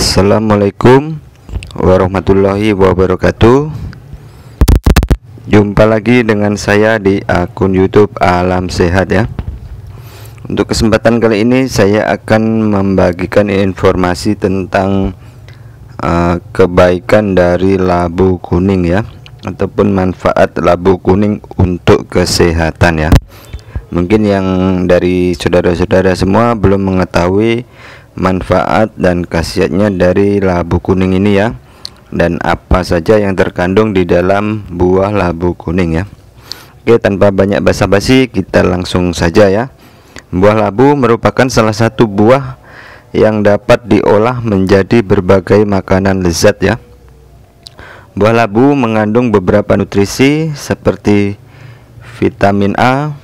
Assalamualaikum warahmatullahi wabarakatuh Jumpa lagi dengan saya di akun YouTube Alam Sehat ya. Untuk kesempatan kali ini saya akan membagikan informasi tentang uh, kebaikan dari labu kuning ya ataupun manfaat labu kuning untuk kesehatan ya. Mungkin yang dari saudara-saudara semua belum mengetahui manfaat dan khasiatnya dari labu kuning ini ya dan apa saja yang terkandung di dalam buah labu kuning ya Oke tanpa banyak basa-basi kita langsung saja ya buah labu merupakan salah satu buah yang dapat diolah menjadi berbagai makanan lezat ya buah labu mengandung beberapa nutrisi seperti vitamin A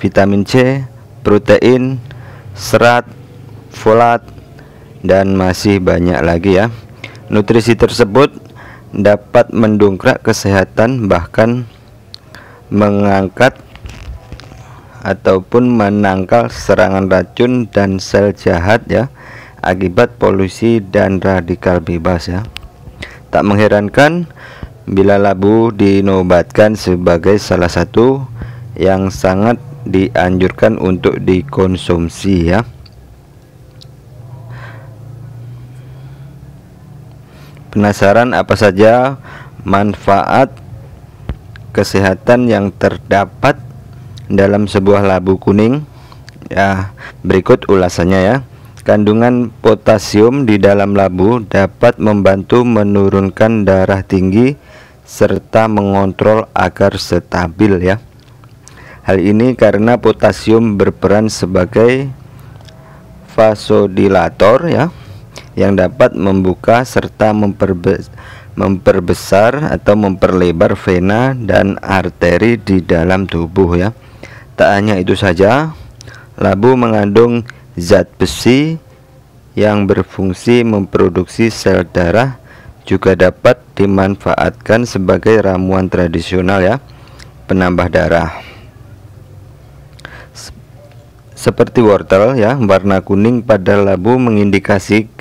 vitamin C protein serat folat dan masih banyak lagi ya nutrisi tersebut dapat mendongkrak kesehatan bahkan mengangkat ataupun menangkal serangan racun dan sel jahat ya akibat polusi dan radikal bebas ya tak mengherankan bila labu dinobatkan sebagai salah satu yang sangat dianjurkan untuk dikonsumsi ya Penasaran apa saja manfaat kesehatan yang terdapat dalam sebuah labu kuning? Ya, berikut ulasannya ya. Kandungan potasium di dalam labu dapat membantu menurunkan darah tinggi serta mengontrol agar stabil ya. Hal ini karena potasium berperan sebagai vasodilator ya yang dapat membuka serta memperbe memperbesar atau memperlebar vena dan arteri di dalam tubuh ya. Tak hanya itu saja, labu mengandung zat besi yang berfungsi memproduksi sel darah juga dapat dimanfaatkan sebagai ramuan tradisional ya, penambah darah. Seperti wortel ya, warna kuning pada labu mengindikasikan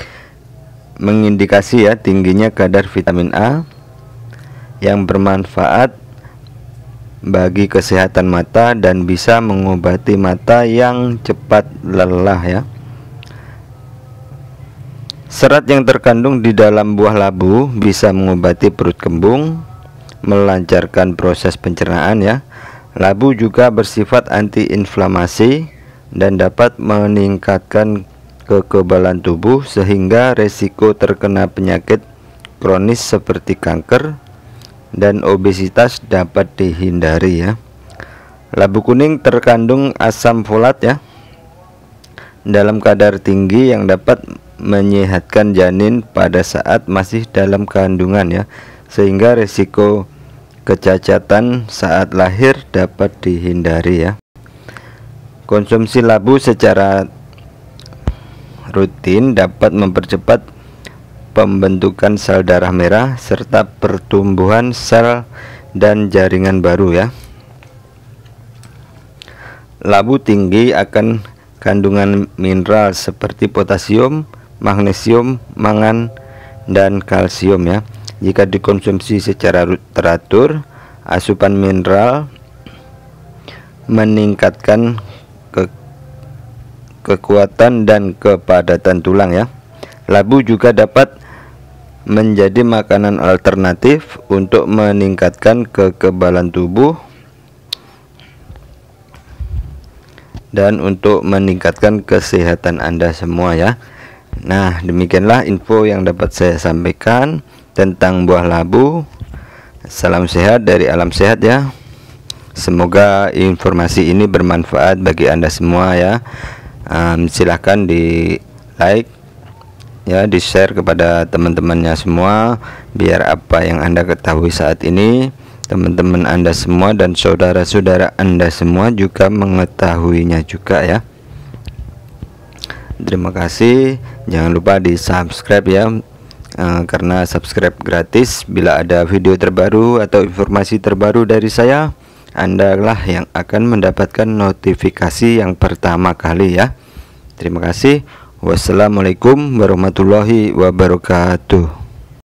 mengindikasi ya tingginya kadar vitamin A yang bermanfaat bagi kesehatan mata dan bisa mengobati mata yang cepat lelah ya. Serat yang terkandung di dalam buah labu bisa mengobati perut kembung, melancarkan proses pencernaan ya. Labu juga bersifat antiinflamasi dan dapat meningkatkan kekebalan tubuh sehingga resiko terkena penyakit kronis seperti kanker dan obesitas dapat dihindari ya. Labu kuning terkandung asam folat ya dalam kadar tinggi yang dapat menyehatkan janin pada saat masih dalam kandungan ya sehingga resiko kecacatan saat lahir dapat dihindari ya konsumsi labu secara rutin dapat mempercepat pembentukan sel darah merah serta pertumbuhan sel dan jaringan baru ya. Labu tinggi akan kandungan mineral seperti potasium, magnesium, mangan, dan kalsium ya. Jika dikonsumsi secara teratur, asupan mineral meningkatkan kekuatan dan kepadatan tulang ya. Labu juga dapat menjadi makanan alternatif untuk meningkatkan kekebalan tubuh dan untuk meningkatkan kesehatan Anda semua ya. Nah, demikianlah info yang dapat saya sampaikan tentang buah labu. Salam sehat dari alam sehat ya. Semoga informasi ini bermanfaat bagi Anda semua ya um, silahkan di like ya di share kepada teman-temannya semua biar apa yang anda ketahui saat ini teman-teman anda semua dan saudara-saudara anda semua juga mengetahuinya juga ya terima kasih jangan lupa di subscribe ya e, karena subscribe gratis bila ada video terbaru atau informasi terbaru dari saya anda lah yang akan mendapatkan notifikasi yang pertama kali ya. Terima kasih. Wassalamualaikum warahmatullahi wabarakatuh.